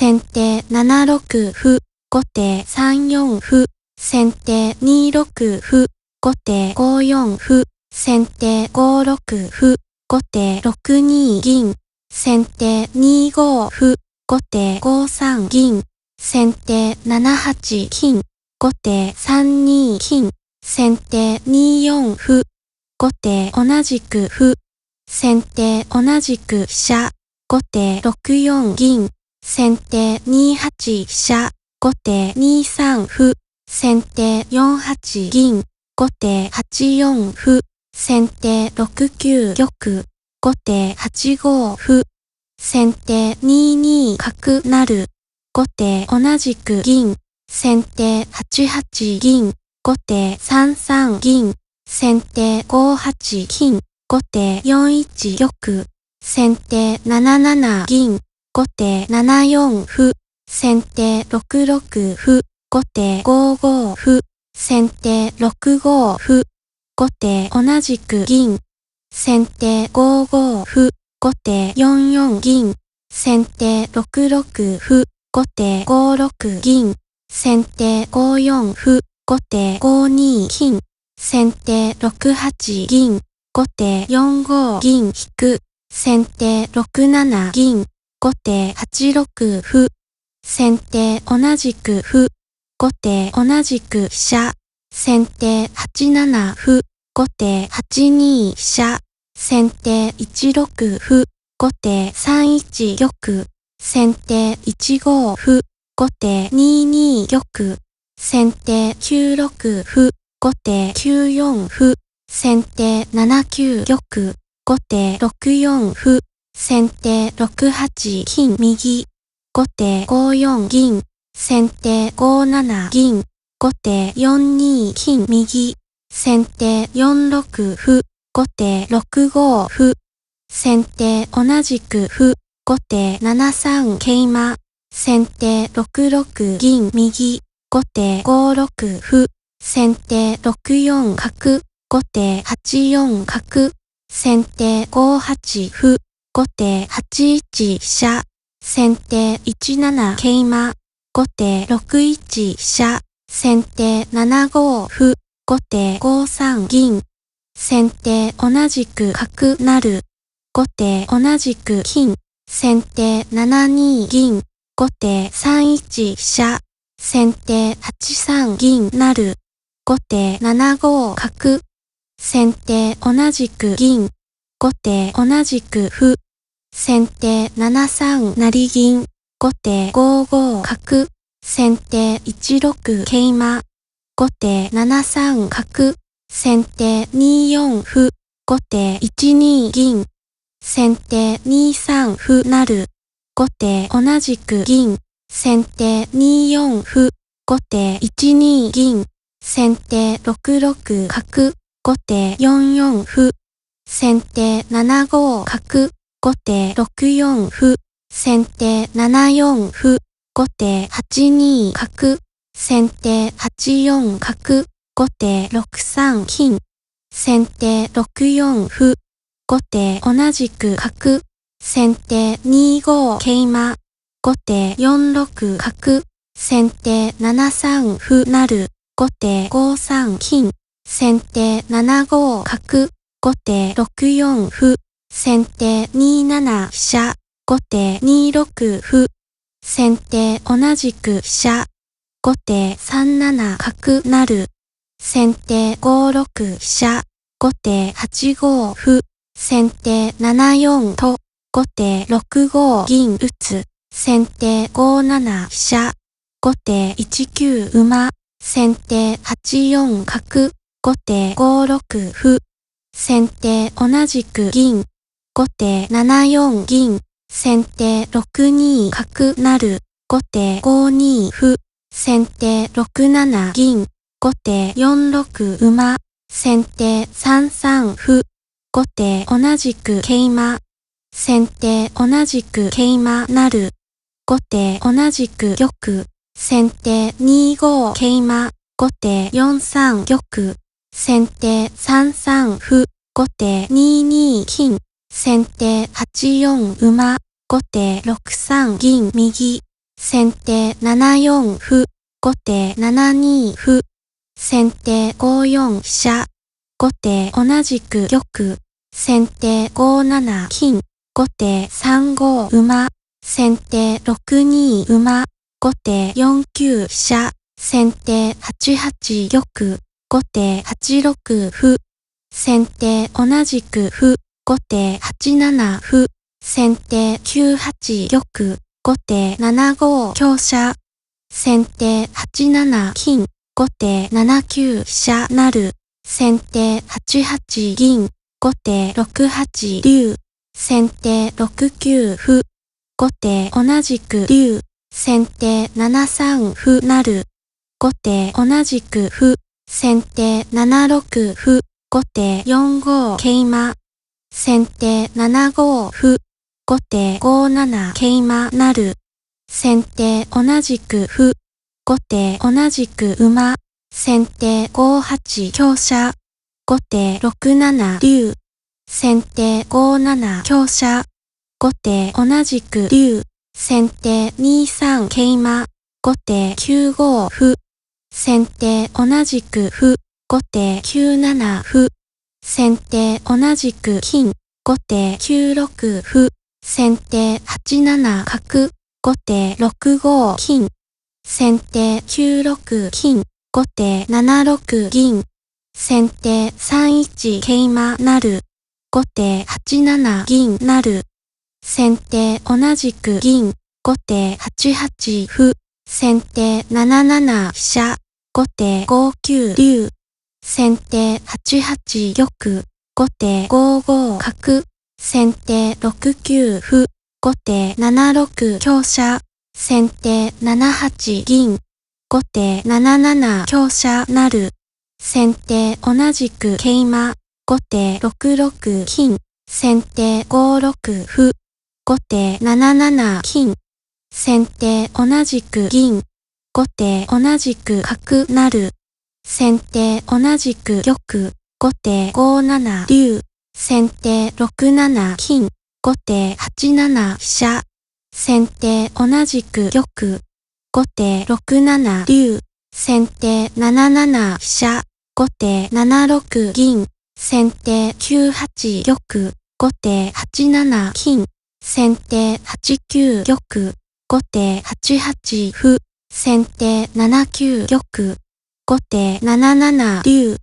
先手7六歩、後手3四歩、先手2六歩、後手5四歩、先手5六歩、後手6二銀、先手2五歩、後手5三銀、先手7八金、後手3二金、先手2四歩、後手同じく歩、先手同じく飛車、後手6四銀、先手2八飛車、後手2三歩、先手4八銀、後手8四歩、先手6九玉、後手8五歩、先手2二角成、後手同じく銀、先手8八銀、後手3三銀、先手5八金、後手4一玉、先手7七銀、後手7四歩、先手6六歩、後手5五歩、先手6五歩、後手同じく銀、先手5五歩、後手4四銀、先手6六歩、後手5六銀、先手5四歩、後手5二金、先手6八銀、後手4五銀引く、先手6七銀、後手8六歩。先手同じく歩。後手同じく飛車。先手8七歩。後手8二飛車。先手1六歩。後手3一玉。先手1五歩。後手2二玉。先手9六歩。後手9四歩。先手7九玉。後手6四歩。先手6八金右。後手5四銀。先手5七銀。後手4二金右。先手4六歩。後手6五歩。先手同じく歩。後手7三桂馬。先手6六銀右。後手5六歩。先手6四角。後手8四角。先手5八歩。後手8一飛車。先手1七桂馬。後手6一飛車。先手7五歩。後手5三銀。先手同じく角なる。後手同じく金。先手7二銀。後手3一飛車。先手8三銀なる。後手7五角。先手同じく銀。後手同じく歩。先手7三成銀。後手5五角。先手1六桂馬。後手7三角。先手2四歩。後手1二銀。先手2三歩成。後手同じく銀。先手2四歩。後手1二銀。先手6六角。後手4四歩。先手7五角。後手6四歩、先手7四歩、後手8二角、先手8四角、後手6三金、先手6四歩、後手同じく角、先手2五桂馬、後手4六角、先手7三歩なる。後手5三金、先手7五角、後手6四歩、先手2七飛車、後手2六歩。先手同じく飛車、後手3七角成。先手5六飛車、後手8五歩。先手7四と、後手6五銀打つ。先手5七飛車、後手1九馬。先手8四角、後手5六歩。先手同じく銀。後手7四銀、先手6二角なる、後手5二歩、先手6七銀、後手4六馬、先手3三歩、後手同じく桂馬、先手同じく桂馬なる、後手同じく玉、先手2五桂馬、後手4三玉、先手3三歩、後手2二金、先手8四馬、後手6三銀右、先手7四歩、後手7二歩、先手5四飛車、後手同じく玉、先手5七金、後手3五馬、先手6二馬、後手4九飛車、先手8八玉、後手8六歩、先手同じく歩、後手8七歩、先手9八玉、後手7五香車、先手8七金、後手7九飛車なる、先手8八銀、後手6八竜、先手6九歩、後手同じく竜、先手7三歩なる、後手同じく歩、先手7六歩、後手4五桂馬。先手7五歩。後手5七桂馬なる。先手同じく歩。後手同じく馬。先手5八香車。後手6七竜。先手5七香車。後手同じく竜。先手2三桂馬。後手9五歩。先手同じく歩。後手9七歩。先手同じく金、後手9六歩、先手8七角、後手6五金、先手9六金、後手7六銀、先手3一桂馬なる、後手8七銀なる、先手同じく銀、後手8八歩、先手7七飛車、後手5九竜、先手8八玉、後手5五角、先手6九歩、後手7六強者、先手7八銀、後手7七強者なる、先手同じく桂馬、後手6六金、先手5六歩、後手7七金、先手同じく銀、後手同じく角なる、先手同じく玉、後手5七竜、先手6七金、後手8七飛車、先手同じく玉、後手6七竜、先手7七飛車、後手7六銀、先手9八玉、後手8七金、先手8九玉、後手8八歩、先手7九玉、後手7七竜。